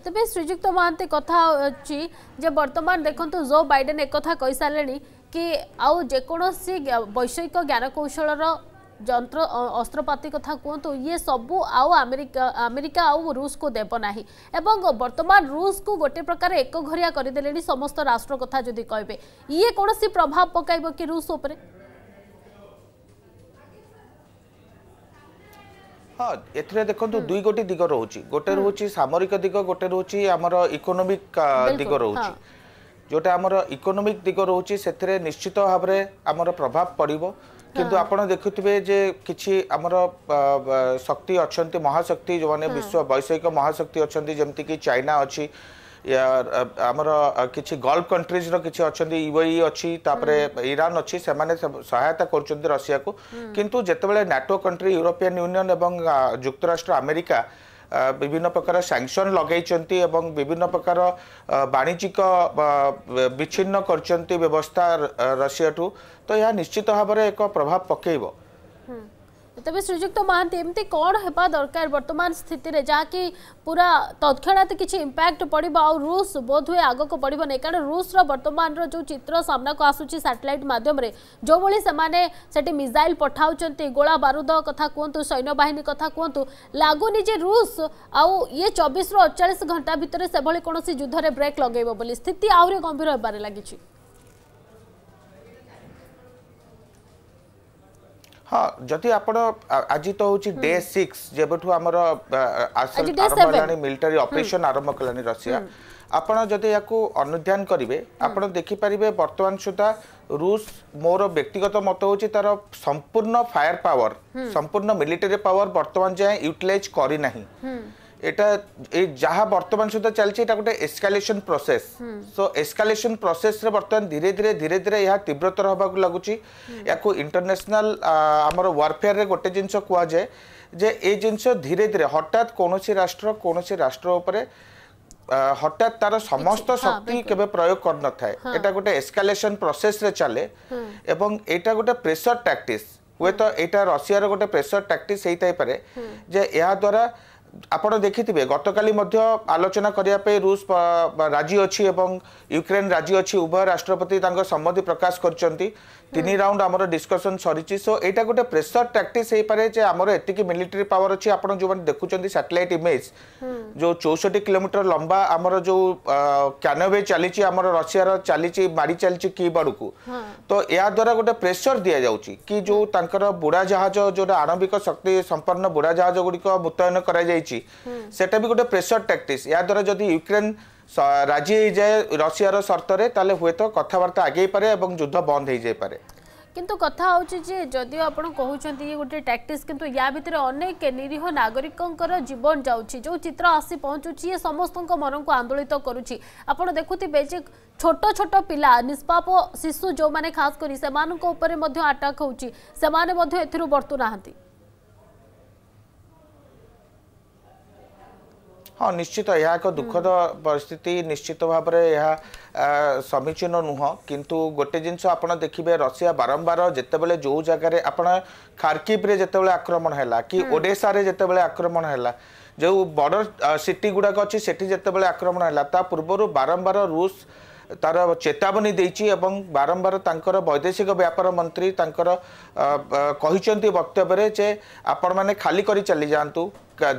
ତେବେ ଶ୍ରୀଯୁକ୍ତ ମହାନ୍ତି କଥା ଅଛି ଯେ ବର୍ତ୍ତମାନ ଦେଖନ୍ତୁ ଜୋ ବାଇଡେନ୍ ଏକଥା କହିସାରିଲେଣି କି ଆଉ ଯେକୌଣସି ବୈଷୟିକ ଜ୍ଞାନକୌଶଳର ଯନ୍ତ୍ର ଅସ୍ତ୍ରପାତି କଥା କୁହନ୍ତୁ ଇଏ ସବୁ ଆଉ ଆମେରିକା ଆମେରିକା ଆଉ ରୁଷକୁ ଦେବ ନାହିଁ ଏବଂ ବର୍ତ୍ତମାନ ରୁଷକୁ ଗୋଟିଏ ପ୍ରକାର ଏକଘରିଆ କରିଦେଲେଣି ସମସ୍ତ ରାଷ୍ଟ୍ର କଥା ଯଦି କହିବେ ଇଏ କୌଣସି ପ୍ରଭାବ ପକାଇବ କି ରୁଷ ଉପରେ ହଁ ଏଥିରେ ଦେଖନ୍ତୁ ଦୁଇ ଗୋଟି ଦିଗ ରହୁଛି ଗୋଟେ ରହୁଛି ସାମରିକ ଦିଗ ଗୋଟେ ରହୁଛି ଆମର ଇକୋନୋମିକ ଦିଗ ରହୁଛି ଯେଉଁଟା ଆମର ଇକୋନୋମିକ ଦିଗ ରହୁଛି ସେଥିରେ ନିଶ୍ଚିତ ଭାବରେ ଆମର ପ୍ରଭାବ ପଡ଼ିବ କିନ୍ତୁ ଆପଣ ଦେଖୁଥିବେ ଯେ କିଛି ଆମର ଶକ୍ତି ଅଛନ୍ତି ମହାଶକ୍ତି ଯେଉଁମାନେ ବିଶ୍ୱ ବୈଷୟିକ ମହାଶକ୍ତି ଅଛନ୍ତି ଯେମିତିକି ଚାଇନା ଅଛି ଆମର କିଛି ଗଲ୍ଫ କଣ୍ଟ୍ରିଜର କିଛି ଅଛନ୍ତି ୟୁଏଇ ଅଛି ତାପରେ ଇରାନ ଅଛି ସେମାନେ ସହାୟତା କରୁଛନ୍ତି ରଷିଆକୁ କିନ୍ତୁ ଯେତେବେଳେ ନାଟୋ କଣ୍ଟ୍ରି ୟୁରୋପିଆନ ୟୁନିଅନ ଏବଂ ଯୁକ୍ତରାଷ୍ଟ୍ର ଆମେରିକା ବିଭିନ୍ନ ପ୍ରକାର ସାଙ୍କସନ ଲଗାଇଛନ୍ତି ଏବଂ ବିଭିନ୍ନ ପ୍ରକାର ବାଣିଜ୍ୟିକ ବିଚ୍ଛିନ୍ନ କରିଛନ୍ତି ବ୍ୟବସ୍ଥା ରଷିଆଠୁ ତ ଏହା ନିଶ୍ଚିତ ଭାବରେ ଏକ ପ୍ରଭାବ ପକାଇବ ତେବେ ଶ୍ରୀଯୁକ୍ତ ମହାନ୍ତି ଏମିତି କ'ଣ ହେବା ଦରକାର ବର୍ତ୍ତମାନ ସ୍ଥିତିରେ ଯାହାକି ପୁରା ତତ୍କ୍ଷଣାତ୍ କିଛି ଇମ୍ପାକ୍ଟ ପଡ଼ିବ ଆଉ ରୁଷ ବୋଧହୁଏ ଆଗକୁ ପଡ଼ିବନି କାରଣ ରୁଷର ବର୍ତ୍ତମାନର ଯେଉଁ ଚିତ୍ର ସାମ୍ନାକୁ ଆସୁଛି ସାଟେଲାଇଟ୍ ମାଧ୍ୟମରେ ଯେଉଁଭଳି ସେମାନେ ସେଠି ମିସାଇଲ୍ ପଠାଉଛନ୍ତି ଗୋଳା ବାରୁଦ କଥା କୁହନ୍ତୁ ସୈନ୍ୟବାହିନୀ କଥା କୁହନ୍ତୁ ଲାଗୁନି ଯେ ରୁଷ ଆଉ ଇଏ ଚବିଶରୁ ଅଡ଼ଚାଳିଶ ଘଣ୍ଟା ଭିତରେ ସେଭଳି କୌଣସି ଯୁଦ୍ଧରେ ବ୍ରେକ୍ ଲଗାଇବ ବୋଲି ସ୍ଥିତି ଆହୁରି ଗମ୍ଭୀର ହେବାରେ ଲାଗିଛି ହଁ ଯଦି ଆପଣ ଆଜି ତ ହେଉଛି ଡେ ସିକ୍ସ ଯେବେଠୁ ଆମର ଆରମ୍ଭ ହେଲାଣି ମିଲିଟାରୀ ଅପରେସନ୍ ଆରମ୍ଭ କଲାଣି ରଷିଆ ଆପଣ ଯଦି ଏହାକୁ ଅନୁଧ୍ୟାନ କରିବେ ଆପଣ ଦେଖିପାରିବେ ବର୍ତ୍ତମାନ ସୁଦ୍ଧା ରୁଷ ମୋର ବ୍ୟକ୍ତିଗତ ମତ ହେଉଛି ତାର ସମ୍ପୂର୍ଣ୍ଣ ଫାୟାର ପାୱାର ସମ୍ପୂର୍ଣ୍ଣ ମିଲିଟାରୀ ପାୱାର ବର୍ତ୍ତମାନ ଯାଏଁ ୟୁଟିଲାଇଜ୍ କରିନାହିଁ এটা এই ଯାହା ବର୍ତ୍ତମାନ ସୁଦ୍ଧା ଚାଲିଛି ଏଇଟା ଗୋଟେ ଏସ୍କାଲେସନ୍ ପ୍ରୋସେସ୍ ସୋ ଏସ୍କାଲେସନ୍ ପ୍ରୋସେସ୍ରେ ବର୍ତ୍ତମାନ ଧୀରେ ଧୀରେ ଧୀରେ ଧୀରେ ଏହା ତୀବ୍ରତର ହେବାକୁ ଲାଗୁଛି ୟାକୁ ଇଣ୍ଟରନ୍ୟାସନାଲ ଆମର ୱାରଫେୟାରରେ ଗୋଟେ ଜିନିଷ କୁହାଯାଏ ଯେ ଏ ଜିନିଷ ଧୀରେ ଧୀରେ ହଠାତ୍ କୌଣସି ରାଷ୍ଟ୍ର କୌଣସି ରାଷ୍ଟ୍ର ଉପରେ হঠাৎ তার সমস্ত শক্তি কেবে প্রয়োগ করে নথায় এটা গোটে এসকালেসন প্রসেসরে চলে এবং এটা গোটে প্রেসর ট্যাকটিস হুয়েত এটা রশিয়ার গোটে প্রেসর ট্যাকটিস হয়ে থাইপরে যে এদ্বারা দ্বারা ଆପଣ ଦେଖିଥିବେ ଗତକାଲି ମଧ୍ୟ ଆଲୋଚନା କରିବା ପାଇଁ ରୁଷ ରାଜି ଅଛି ଏବଂ ୟୁକ୍ରେନ୍ ରାଜି ଅଛି ଉଭୟ ରାଷ୍ଟ୍ରପତି ତାଙ୍କ ସମ୍ମତି ପ୍ରକାଶ କରିଛନ୍ତି ତିନି ରାଉଣ୍ଡ ଆମର ଡିସ୍କସନ୍ ସରିଛି ସୋ ଏଇଟା ଗୋଟେ ପ୍ରେସର ଟାକ୍ଟିସ୍ ହେଇପାରେ ଯେ ଆମର ଏତିକି ମିଲିଟାରୀ ପାୱାର ଅଛି ଆପଣ ଯେଉଁମାନେ ଦେଖୁଛନ୍ତି ସାଟେଲାଇଟ୍ ଇମେଜ୍ ଯେଉଁ ଚଉଷଠି କିଲୋମିଟର ଲମ୍ବା ଆମର ଯେଉଁ କ୍ୟାନୋଭେ ଚାଲିଛି ଆମର ରଷିଆର ଚାଲିଛି ମାଡ଼ି ଚାଲିଛି କି ବାଡ଼କୁ ତ ଏହାଦ୍ୱାରା ଗୋଟେ ପ୍ରେସର ଦିଆଯାଉଛି କି ଯେଉଁ ତାଙ୍କର ବୁଡ଼ାଜାହାଜ ଯେଉଁଟା ଆଣବିକ ଶକ୍ତି ସମ୍ପନ୍ନ ବୁଡ଼ାଜାହାଜ ଗୁଡ଼ିକ ମୁତୟନ କରାଯାଇଛି ସେଟା ବି ଗୋଟେ ପ୍ରେସର ଟାକ୍ଟିସ୍ ଏହାଦ୍ୱାରା ଯଦି ୟୁକ୍ରେନ୍ রাজি হয়ে যায় রশিয়ার শর্তরে তাহলে হয়তো কথাবার্তা আগেই পারে এবং যুদ্ধ বন্ধ হয়ে যাই পারে কিন্তু কথা হচ্ছে যে যদিও আপনার কুমার গোটে ট্যাকটিক্স কিন্তু ইয়া ভিতরে অনেক নিরীহ নাগরিকঙ্কর জীবন যাচ্ছে যে চিত্র আসি পৌঁছুছি এ সমস্ত মনক আন্দোলিত করুছি আপনার দেখুবে যে ছোট ছোট পিলা নিষ্পাপ শিশু যে খাস করে সে উপরে আটাক হচ্ছে সে এর বর্তু না ହଁ ନିଶ୍ଚିତ ଏହା ଏକ ଦୁଃଖଦ ପରିସ୍ଥିତି ନିଶ୍ଚିତ ଭାବରେ ଏହା ସମୀଚୀନ ନୁହଁ କିନ୍ତୁ ଗୋଟେ ଜିନିଷ ଆପଣ ଦେଖିବେ ରଷିଆ ବାରମ୍ବାର ଯେତେବେଳେ ଯେଉଁ ଜାଗାରେ ଆପଣ ଖାର୍କିବ୍ରେ ଯେତେବେଳେ ଆକ୍ରମଣ ହେଲା କି ଓଡେଶାରେ ଯେତେବେଳେ ଆକ୍ରମଣ ହେଲା ଯେଉଁ ବର୍ଡର ସିଟି ଗୁଡ଼ାକ ଅଛି ସେଠି ଯେତେବେଳେ ଆକ୍ରମଣ ହେଲା ତା ପୂର୍ବରୁ ବାରମ୍ବାର ରୁଷ ତା'ର ଚେତାବନୀ ଦେଇଛି ଏବଂ ବାରମ୍ବାର ତାଙ୍କର ବୈଦେଶିକ ବ୍ୟାପାର ମନ୍ତ୍ରୀ ତାଙ୍କର କହିଛନ୍ତି ବକ୍ତବ୍ୟରେ ଯେ ଆପଣମାନେ ଖାଲି କରି ଚାଲିଯାଆନ୍ତୁ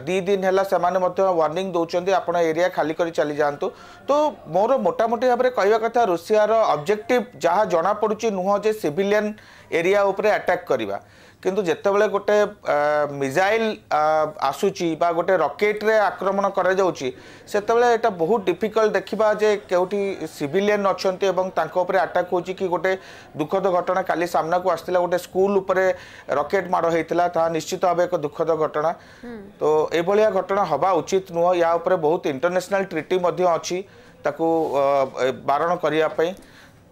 ଦୁଇ ଦିନ ହେଲା ସେମାନେ ମଧ୍ୟ ୱାର୍ଣ୍ଣିଂ ଦେଉଛନ୍ତି ଆପଣ ଏରିଆ ଖାଲି କରି ଚାଲିଯାଆନ୍ତୁ ତ ମୋର ମୋଟାମୋଟି ଭାବରେ କହିବା କଥା ରୁଷିଆର ଅବଜେକ୍ଟିଭ୍ ଯାହା ଜଣାପଡ଼ୁଛି ନୁହଁ ଯେ ସିଭିଲିଆନ୍ ଏରିଆ ଉପରେ ଆଟାକ୍ କରିବା କିନ୍ତୁ ଯେତେବେଳେ ଗୋଟେ ମିଜାଇଲ୍ ଆସୁଛି ବା ଗୋଟେ ରକେଟ୍ରେ ଆକ୍ରମଣ କରାଯାଉଛି ସେତେବେଳେ ଏଇଟା ବହୁତ ଡିଫିକଲ୍ଟ ଦେଖିବା ଯେ କେଉଁଠି ସିଭିଲିଆନ୍ ଅଛନ୍ତି ଏବଂ ତାଙ୍କ ଉପରେ ଆଟାକ୍ ହେଉଛି କି ଗୋଟେ ଦୁଃଖଦ ଘଟଣା କାଲି ସାମ୍ନାକୁ ଆସିଥିଲା ଗୋଟେ ସ୍କୁଲ ଉପରେ ରକେଟ୍ ମାଡ଼ ହେଇଥିଲା ତାହା ନିଶ୍ଚିତ ଭାବେ ଏକ ଦୁଃଖଦ ଘଟଣା ତ ଏଭଳିଆ ଘଟଣା ହେବା ଉଚିତ ନୁହଁ ୟା ଉପରେ ବହୁତ ଇଣ୍ଟରନ୍ୟାସନାଲ୍ ଟ୍ରିଟି ମଧ୍ୟ ଅଛି ତାକୁ ବାରଣ କରିବା ପାଇଁ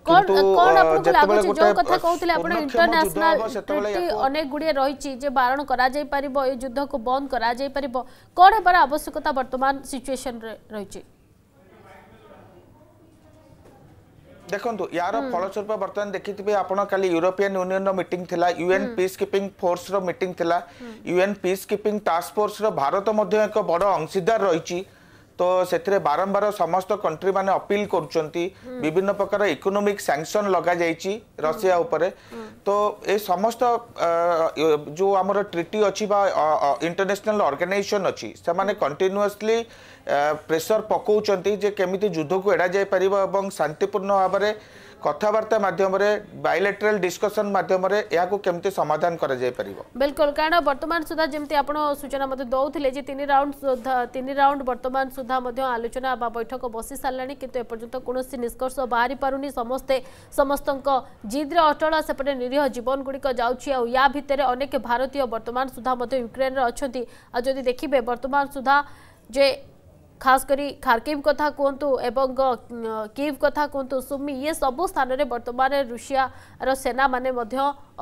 কোন কোন আপনাকে লাগুছে যে কথা কହୁଥିଲେ আপন ইন্টারন্যাশনাল ট্রিটি অনেক গুড়িয়ে রয়েছে যে বারণ করা যাই পারিব এই যুদ্ধকে বন্ধ করা যাই পারিব কোন হেবার আবশ্যকতা বর্তমান সিচুয়েশন রে রয়েছে ଦେଖନ୍ତୁ ୟାର ଫଳସ୍ୱରୂପ ବର୍ତ୍ତମାନ ଦେଖିଥିବେ ଆପଣ କାଲି ୟୁରୋପିଆନ୍ ୟୁନିୟନର ମିଟିଂ ଥିଲା ୟୁଏନ୍ ପିସ୍ କିପିଂ ଫୋର୍ସର ମିଟିଂ ଥିଲା ୟୁଏନ୍ ପିସ୍ କିପିଂ ଟାସ୍କ ଫୋର୍ସର ଭାରତ ମଧ୍ୟ ଏକ ବଡ଼ ଅଂଶୀଦାର ରହିଛି ତ ସେଥିରେ ବାରମ୍ବାର ସମସ୍ତ କଣ୍ଟ୍ରି ମାନେ ଅପିଲ କରୁଛନ୍ତି ବିଭିନ୍ନ ପ୍ରକାର ଇକୋନୋମିକ ସାଙ୍କସନ ଲଗାଯାଇଛି ରଷିଆ ଉପରେ ତ ଏ ସମସ୍ତ ଯେଉଁ ଆମର ଟ୍ରିଟି ଅଛି ବା ଇଣ୍ଟରନ୍ୟାସନାଲ ଅର୍ଗାନାଇଜେସନ ଅଛି ସେମାନେ କଣ୍ଟିନ୍ୟୁଅସଲି ପ୍ରେସର ପକାଉଛନ୍ତି ଯେ କେମିତି ଯୁଦ୍ଧକୁ ଏଡ଼ାଯାଇପାରିବ ଏବଂ ଶାନ୍ତିପୂର୍ଣ୍ଣ ଭାବରେ कथबार्ता मध्यम बैलेट्राल डिस्कसन मध्यम यहाँ कमी समाधान बिल्कुल कारण बर्तमान सुधा जमी आप सूचना दौले राउंड तीन राउंड बर्तमान सुधा आलोचना बैठक बसी सारा कितना निष्कर्ष बाहरी पार नहीं समस्ते समस्त जिद्र अटल सेपटे निरीह जीवन गुड़िक या भितर अनेक भारतीय बर्तमान सुधा युक्रेन अच्छा जदि देखिए बर्तमान सुधा जे ଖାସ୍ କରି ଖାର୍କିଭ୍ କଥା କୁହନ୍ତୁ ଏବଂ କିଭ୍ କଥା କୁହନ୍ତୁ ସୁମି ଇଏ ସବୁ ସ୍ଥାନରେ ବର୍ତ୍ତମାନ ରୁଷିଆର ସେନାମାନେ ମଧ୍ୟ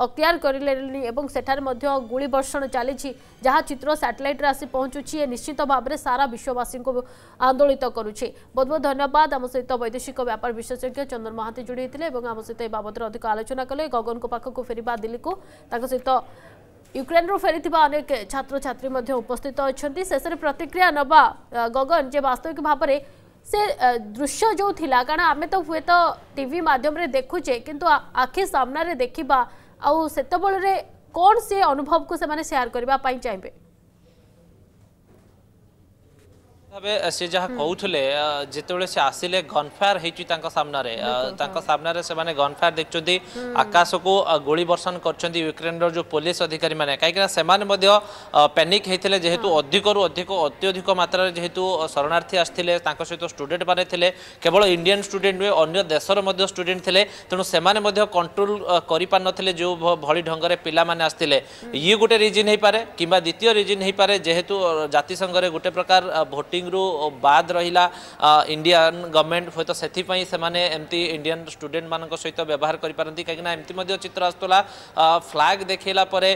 ଅକ୍ତିଆର କରିଲେଣି ଏବଂ ସେଠାରେ ମଧ୍ୟ ଗୁଳିବର୍ଷଣ ଚାଲିଛି ଯାହା ଚିତ୍ର ସାଟେଲାଇଟ୍ରେ ଆସି ପହଞ୍ଚୁଛି ଏ ନିଶ୍ଚିତ ଭାବରେ ସାରା ବିଶ୍ୱବାସୀଙ୍କୁ ଆନ୍ଦୋଳିତ କରୁଛି ବହୁତ ବହୁତ ଧନ୍ୟବାଦ ଆମ ସହିତ ବୈଦେଶିକ ବ୍ୟାପାର ବିଶେଷଜ୍ଞ ଚନ୍ଦନ ମହାନ୍ତି ଯୋଡ଼ି ହୋଇଥିଲେ ଏବଂ ଆମ ସହିତ ଏ ବାବଦରେ ଅଧିକ ଆଲୋଚନା କଲେ ଗଗନଙ୍କ ପାଖକୁ ଫେରିବା ଦିଲ୍ଲୀକୁ ତାଙ୍କ ସହିତ युक्रेन रु फेरी अनेक छात्र छात्री उपस्थित अच्छा शेष प्रतिक्रिया नवा गगन जे वास्तविक भाव में से दृश्य जो थी कारण आम तो हूँ तो टी माध्यम रे देखुचे किंतु आखि सामने देखा आते कौन से अनुभव को सेयार करने चाहिए ভাবে সে যা কৌলে যেত সে আসলে গনফায়ার হয়েছি তাঁর সামনে তাঁর সে গনফায়ার দেখছেন আকাশকু গুড়ি বর্ষণ করছেন ইউক্রেনর যে পুলিশ অধিকারী মানে কিনা সে প্যানিক হয়েছিল যেহেতু অধিক রু অধিক অত্যধিক মাত্রার যেহেতু শরণার্থী আসলে তাঁর সহ স্টুডেন্ট মানে লে কেবল ইন্ডিয়ান স্টুডেন্ট নুহে অন্য দেশের মধ্যে স্টুডেন্ট লে তেমন সে কন্ট্রোল করে পে যে ভি ঢঙ্গের পিলা মানে আসলে ইয়ে গোটে রিজিন হয়ে পড়ে কিংবা দ্বিতীয় রিজিন হয়ে পড়ে যেহেতু জাতিসংঘের গোটে প্রকার ভোটিং ମିଟିଂରୁ ବାଦ୍ ରହିଲା ଇଣ୍ଡିଆନ୍ ଗଭର୍ଣ୍ଣମେଣ୍ଟ ହୁଏତ ସେଥିପାଇଁ ସେମାନେ ଏମିତି ଇଣ୍ଡିଆନ୍ ଷ୍ଟୁଡେଣ୍ଟମାନଙ୍କ ସହିତ ବ୍ୟବହାର କରିପାରନ୍ତି କାହିଁକିନା ଏମିତି ମଧ୍ୟ ଚିତ୍ର ଆସୁଥିଲା ଫ୍ଲାଗ୍ ଦେଖାଇଲା ପରେ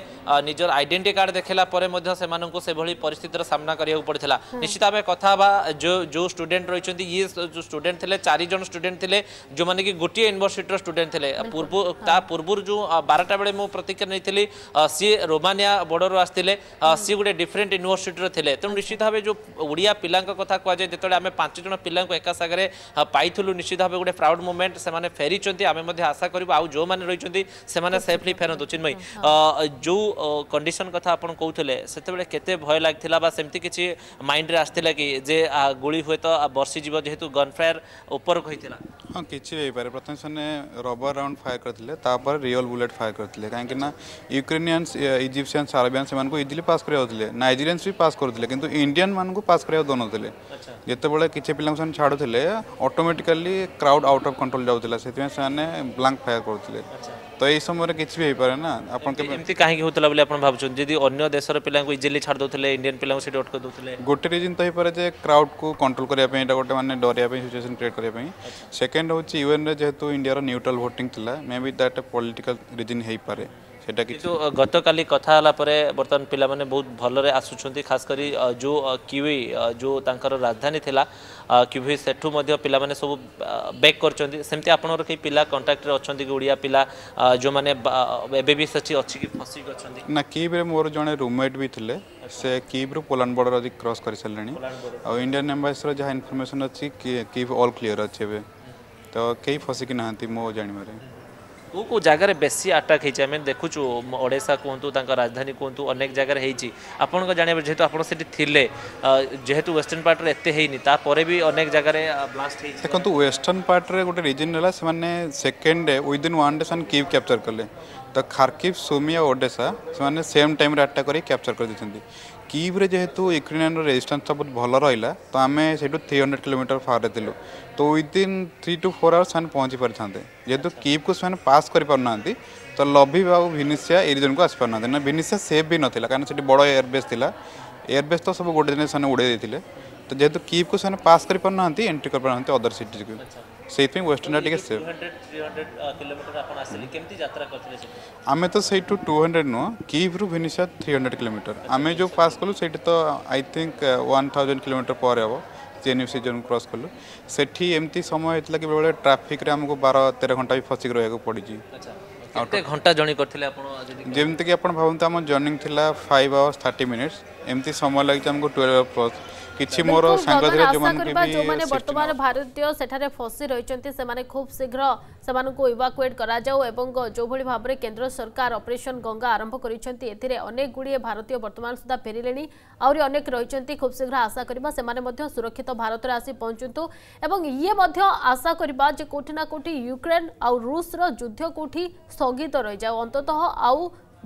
ନିଜର ଆଇଡେଣ୍ଟି କାର୍ଡ଼ ଦେଖାଇଲା ପରେ ମଧ୍ୟ ସେମାନଙ୍କୁ ସେଭଳି ପରିସ୍ଥିତିର ସାମ୍ନା କରିବାକୁ ପଡ଼ିଥିଲା ନିଶ୍ଚିତ ଭାବେ କଥା ହେବା ଯେଉଁ ଷ୍ଟୁଡେଣ୍ଟ ରହିଛନ୍ତି ଇଏ ଯେଉଁ ଷ୍ଟୁଡେଣ୍ଟ ଥିଲେ ଚାରିଜଣ ଷ୍ଟୁଡେଣ୍ଟ ଥିଲେ ଯେଉଁମାନେ କି ଗୋଟିଏ ୟୁନିଭର୍ସିଟିର ଷ୍ଟୁଡେଣ୍ଟ ଥିଲେ ପୂର୍ବ ତା ପୂର୍ବରୁ ଯେଉଁ ବାରଟା ବେଳେ ମୁଁ ପ୍ରତିକ୍ରିୟା ନେଇଥିଲି ସିଏ ରୋମାନିଆ ବର୍ଡ଼ରରୁ ଆସିଥିଲେ ସିଏ ଗୋଟେ ଡିଫରେଣ୍ଟ ୟୁନିଭର୍ସିଟିର ଥିଲେ ତେଣୁ ନିଶ୍ଚିତ ଭାବେ ଯେଉଁ ଓଡ଼ିଆ ପିଲା ପିଲାଙ୍କ କଥା କୁହାଯାଏ ଯେତେବେଳେ ଆମେ ପାଞ୍ଚ ଜଣ ପିଲାଙ୍କୁ ଏକା ସାଙ୍ଗରେ ପାଇଥିଲୁ ନିଶ୍ଚିତ ଭାବେ ଗୋଟେ ପ୍ରାଉଡ୍ ମୁଭମେଣ୍ଟ ସେମାନେ ଫେରିଛନ୍ତି ଆମେ ମଧ୍ୟ ଆଶା କରିବୁ ଆଉ ଯେଉଁମାନେ ରହିଛନ୍ତି ସେମାନେ ସେଫ୍ଲି ଫେରନ୍ତୁ ଚିନ୍ମୟୀ ଯେଉଁ କଣ୍ଡିସନ୍ କଥା ଆପଣ କହୁଥିଲେ ସେତେବେଳେ କେତେ ଭୟ ଲାଗିଥିଲା বা সেমতি কিছু মাইন্ডে আসছিল কি যে গুলি হয়তো বর্ষিযোগ যেহেতু গন ফায়ার উপরক হয়েছিল হ্যাঁ কিছু হয়েপরে প্রথমে সে রবর রাউন্ড ফায়ার করে তাপরে রিয়ল বুলেট ফায়ার করে কিন্তু না ইউক্রেনিয়ান্স ইজিপ্সিয়ান্স আরবিয়ান সে ইজিলি পাস করে নাইজেরিয়ান্স বি পাস করুলে কিন্তু ইন্ডিয়ান মানুষ পাস করাইয়া দৌন ନଥିଲେ ଯେତେବେଳେ କିଛି ପିଲାଙ୍କୁ ସେମାନେ ଛାଡ଼ୁଥିଲେ automatically crowd out of control ଯାଉଥିଲା ସେଥିପାଇଁ ସେମାନେ ବ୍ଲାଙ୍କ ଫାୟାର କରୁଥିଲେ ତ ଏଇ ସମୟରେ କିଛି ବି ହେଇପାରେ ନା ଆପଣ ଏମିତି କାହିଁକି ହେଉଥିଲା ବୋଲି ଆପଣ ଭାବୁଛନ୍ତି ଯଦି ଅନ୍ୟ ଦେଶର ପିଲାଙ୍କୁ ଇଜିଲି ଛାଡ଼ି ଦେଉଥିଲେ ଇଣ୍ଡିଆନ୍ ପିଲାଙ୍କୁ ସେଠି ଅଟକାଇ ଦେଉଥିଲେ ଗୋଟେ ରିଜିନ୍ ତ ହେଇପାରେ ଯେ କ୍ରାଉଡ୍କୁ କଣ୍ଟ୍ରୋଲ କରିବା ପାଇଁ ଏଇଟା ଗୋଟେ ମାନେ ଡରିବା ପାଇଁ ସିଚୁଏସନ୍ କ୍ରିଏଟ୍ କରିବା ପାଇଁ ସେକେଣ୍ଡ ହେଉଛି ୟୁଏନ୍ରେ ଯେହେତୁ ଇଣ୍ଡିଆର ନ୍ୟୁଟ୍ରାଲ୍ ଭୋଟିଂ ଥିଲା maybe that political reason ହେଇପାରେ সেটা কিছু গতকালি কথা হলা পরে বর্তমান পিলা মানে বহু ভালরে আসুচার খাস করে যে কিউই যে তাঁর রাজধানী লা কিউই সেঠু মধ্যে পিলা মানে সব ব্যাক করছেন সেমতি আপনার কি পিলা কন্টাক্টরে অছন্তি ওড়িয়া পিলা যে মানে সেটি বি কি ফসি গছন্তি না কিবরে মোর জনে রুমমেট বি সে কিবরু পোল্যান্ড বর্ডর আজ ক্রস করে সারে আর ইন্ডিয়ান এম্বাসির যা ইনফরমেশন অল ক্লিয়ার অছি এবে তো কেই ফসিকি না মো জানিবারে କେଉଁ ଜାଗାରେ ବେଶୀ ଆଟାକ୍ ହେଇଛି ଆମେ ଦେଖୁଛୁ ଓଡ଼ିଶା କୁହନ୍ତୁ ତାଙ୍କ ରାଜଧାନୀ କୁହନ୍ତୁ ଅନେକ ଜାଗାରେ ହେଇଛି ଆପଣଙ୍କ ଜାଣିବା ଯେହେତୁ ଆପଣ ସେଠି ଥିଲେ ଯେହେତୁ ୱେଷ୍ଟର୍ଣ୍ଣ ପାର୍ଟରେ ଏତେ ହେଇନି ତାପରେ ବି ଅନେକ ଜାଗାରେ ବ୍ଲାଷ୍ଟ ହେଇଛି ଦେଖନ୍ତୁ ୱେଷ୍ଟର୍ଣ୍ଣ ପାର୍ଟରେ ଗୋଟେ ରିଜନ୍ ହେଲା ସେମାନେ second day within one day ସେମାନେ କିଭ୍ କ୍ୟାପଚର୍ କଲେ ତ ଖାର୍କିଭ୍ ସୁମି ଆଉ ଓଡ଼ିଶା ସେମାନେ ସେମ୍ ଟାଇମ୍ରେ ଆଟାକ୍ କରି କ୍ୟାପଚର୍ କରିଦେଇଛନ୍ତି କିବ୍ରେ ଯେହେତୁ ଇକ୍ରିନାଇନ୍ର ରେଜିଷ୍ଟାନ୍ସଟା ବହୁତ ଭଲ ରହିଲା ତ ଆମେ ସେଇଠୁ ଥ୍ରୀ ହଣ୍ଡ୍ରେଡ଼ କିଲୋମିଟର ଫାର୍ରେ ଥିଲୁ ତ within three to four hours ସେମାନେ ପହଞ୍ଚି ପାରିଥାନ୍ତେ ଯେହେତୁ କିବ୍କୁ ସେମାନେ ପାସ୍ କରିପାରୁନାହାନ୍ତି ତ ଲଭିଭ୍ ଆଉ ଭିନିସିଆ ଏଇ ଜଣକୁ ଆସିପାରୁନାହାନ୍ତି ନା ଭିନିସିଆ ସେଫ୍ ବି ନଥିଲା କାରଣ ସେଠି ବଡ଼ ଏୟାରବେସ୍ ଥିଲା ଏୟାରବେସ୍ ତ ସବୁ ଗୋଟେ ଦିନ ସେମାନେ ଉଡ଼େଇ ଦେଇଥିଲେ ତ ଯେହେତୁ କିବ୍କୁ ସେମାନେ ପାସ୍ କରିପାରୁନାହାନ୍ତି ଏଣ୍ଟ୍ରି କରିପାରୁନାହାନ୍ତି ଅଦର ସିଟିକୁ ସେଇଥିପାଇଁ ୱେଷ୍ଟର୍ଣ୍ଣ ଟିକେ ସେଫ୍ ଆମେ ତ ସେଇଠୁ ଟୁ ହଣ୍ଡ୍ରେଡ଼ ନୁହଁ କିଭ୍ରୁ ଭିନିସିଆ ଥ୍ରୀ ହଣ୍ଡ୍ରେଡ଼ କିଲୋମିଟର ଆମେ ଯେଉଁ ପାସ୍ କଲୁ ସେଇଠି ତ I think one thousand kilometre ପରେ ହେବ ଜେଏନ୍ୟୁ ସିଜନ୍ କ୍ରସ୍ କଲୁ ସେଠି ଏମିତି ସମୟ ହେଇଥିଲା କି ବେଳେବେଳେ ଟ୍ରାଫିକ୍ରେ ଆମକୁ ବାର ତେର ଘଣ୍ଟା ବି ଫସିକି ରହିବାକୁ ପଡ଼ିଛି ଘଣ୍ଟା ଜର୍ଣ୍ଣି କରିଥିଲେ ଆପଣ ଯେମିତିକି ଆପଣ ଭାବନ୍ତୁ ଆମ ଜର୍ଣ୍ଣିଂ ଥିଲା ଫାଇଭ୍ ଆୱାର୍ସ ଥାର୍ଟି ମିନିଟ୍ସ ଏମିତି ସମୟ ଲାଗିଛି ଆମକୁ ଟୁଏଲ୍ଭ ଆୱାର୍ ପ୍ଲସ୍ କିଛି ମୋର ସାଙ୍ଗ ଥିଲେ ଯୋଉମାନେ ବି ଯୋଉମାନେ ବର୍ତ୍ତମାନ ଭାରତୀୟ ସେଠାରେ ଫସି ରହିଛନ୍ତି ସେମାନେ ଖୁବ୍ ଶୀଘ୍ର ସେମାନଙ୍କୁ ଇଭାକୁଏଟ୍ କରାଯାଉ ଏବଂ ଯେଉଁଭଳି ଭାବରେ କେନ୍ଦ୍ର ସରକାର ଅପରେସନ୍ ଗଙ୍ଗା ଆରମ୍ଭ କରିଛନ୍ତି ଏଥିରେ ଅନେକ ଗୁଡ଼ିଏ ଭାରତୀୟ ବର୍ତ୍ତମାନ ସୁଦ୍ଧା ଫେରିଲେଣି ଆହୁରି ଅନେକ ରହିଛନ୍ତି ଖୁବ୍ ଶୀଘ୍ର ଆଶା କରିବା ସେମାନେ ମଧ୍ୟ ସୁରକ୍ଷିତ ଭାରତରେ ଆସି ପହଞ୍ଚନ୍ତୁ ଏବଂ ଇଏ ମଧ୍ୟ ଆଶା କରିବା ଯେ କୋଉଠି ନା କୋଉଠି ୟୁକ୍ରେନ୍ ଆଉ ରୁଷର ଯୁଦ୍ଧ କୋଉଠି ସ୍ଥଗିତ ରହିଯାଉ ଅନ୍ତତଃ ଆଉ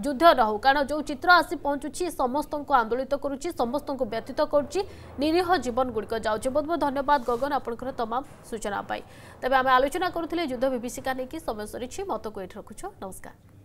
ଯୁଦ୍ଧ ନ ହେଉ କାରଣ ଯେଉଁ ଚିତ୍ର ଆସି ପହଞ୍ଚୁଛି ସମସ୍ତଙ୍କୁ ଆନ୍ଦୋଳିତ କରୁଛି ସମସ୍ତଙ୍କୁ ବ୍ୟତୀତ କରୁଛି ନିରୀହ ଜୀବନଗୁଡ଼ିକ ଯାଉଛି ବହୁତ ବହୁତ ଧନ୍ୟବାଦ ଗଗନ ଆପଣଙ୍କର ତମାମ ସୂଚନା ପାଇଁ ତେବେ ଆମେ ଆଲୋଚନା କରୁଥିଲେ ଯୁଦ୍ଧ ବିଭୀଷିକା ନେଇକି ସମୟ ସରିଛି ମତକୁ ଏଇଠି ରଖୁଛୁ ନମସ୍କାର